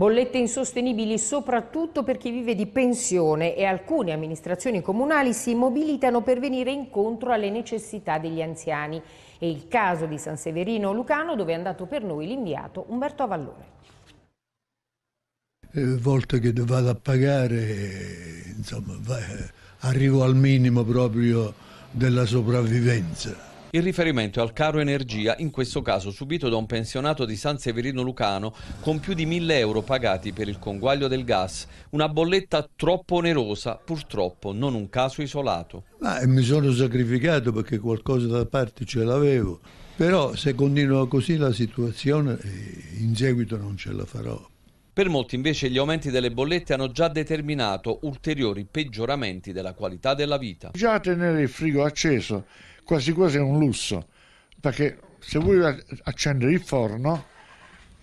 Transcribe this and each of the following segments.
Bollette insostenibili soprattutto per chi vive di pensione e alcune amministrazioni comunali si mobilitano per venire incontro alle necessità degli anziani. È il caso di San Severino Lucano dove è andato per noi l'inviato Umberto Avallone. Eh, volte che vado a pagare, insomma, arrivo al minimo proprio della sopravvivenza il riferimento è al caro energia, in questo caso subito da un pensionato di San Severino Lucano, con più di 1000 euro pagati per il conguaglio del gas. Una bolletta troppo onerosa, purtroppo non un caso isolato. Ma eh, mi sono sacrificato perché qualcosa da parte ce l'avevo. Però se continua così la situazione eh, in seguito non ce la farò. Per molti invece gli aumenti delle bollette hanno già determinato ulteriori peggioramenti della qualità della vita. Già tenere il frigo acceso quasi quasi è un lusso, perché se vuoi accendere il forno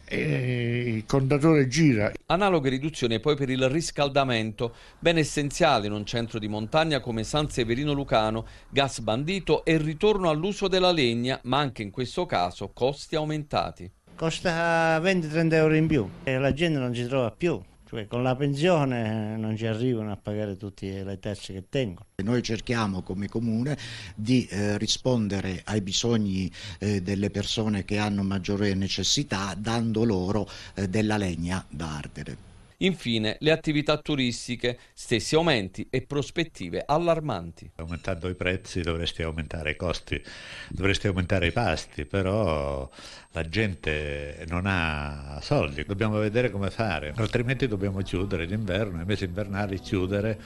eh, il contatore gira. Analoghe riduzioni poi per il riscaldamento, ben essenziale in un centro di montagna come San Severino Lucano, gas bandito e ritorno all'uso della legna, ma anche in questo caso costi aumentati costa 20-30 euro in più e la gente non ci trova più. Cioè con la pensione eh, non ci arrivano a pagare tutte le tasse che tengono. Noi cerchiamo come comune di eh, rispondere ai bisogni eh, delle persone che hanno maggiore necessità dando loro eh, della legna da ardere. Infine le attività turistiche, stessi aumenti e prospettive allarmanti. Aumentando i prezzi dovresti aumentare i costi, dovresti aumentare i pasti, però la gente non ha soldi, dobbiamo vedere come fare, altrimenti dobbiamo chiudere l'inverno, i mesi invernali chiudere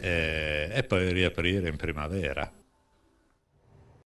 eh, e poi riaprire in primavera.